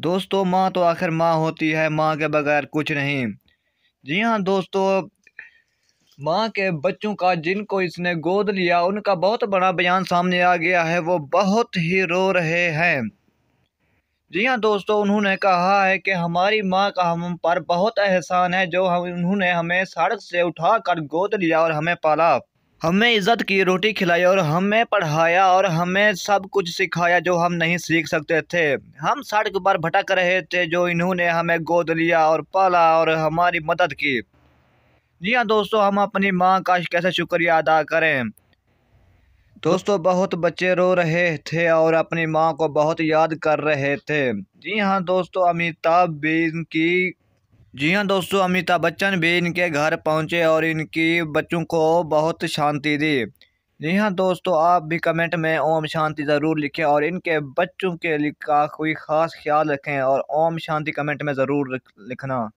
दोस्तों माँ तो आखिर माँ होती है माँ के बगैर कुछ नहीं जी हाँ दोस्तों माँ के बच्चों का जिनको इसने गोद लिया उनका बहुत बड़ा बयान सामने आ गया है वो बहुत ही रो रहे हैं जी हाँ दोस्तों उन्होंने कहा है कि हमारी माँ का हम पर बहुत एहसान है जो हम उन्होंने हमें सड़क से उठा कर गोद लिया और हमें पाला हमें इज़्ज़त की रोटी खिलाई और हमें पढ़ाया और हमें सब कुछ सिखाया जो हम नहीं सीख सकते थे हम सड़क पर भटक रहे थे जो इन्होंने हमें गोद लिया और पाला और हमारी मदद की जी हाँ दोस्तों हम अपनी माँ का कैसे शुक्रिया अदा करें दोस्तों बहुत बच्चे रो रहे थे और अपनी माँ को बहुत याद कर रहे थे जी हाँ दोस्तों अमिताभ भी इनकी जी हाँ दोस्तों अमिताभ बच्चन भी इनके घर पहुंचे और इनकी बच्चों को बहुत शांति दी जी हाँ दोस्तों आप भी कमेंट में ओम शांति ज़रूर लिखें और इनके बच्चों के का कोई ख़ास ख्याल रखें और ओम शांति कमेंट में ज़रूर लिखना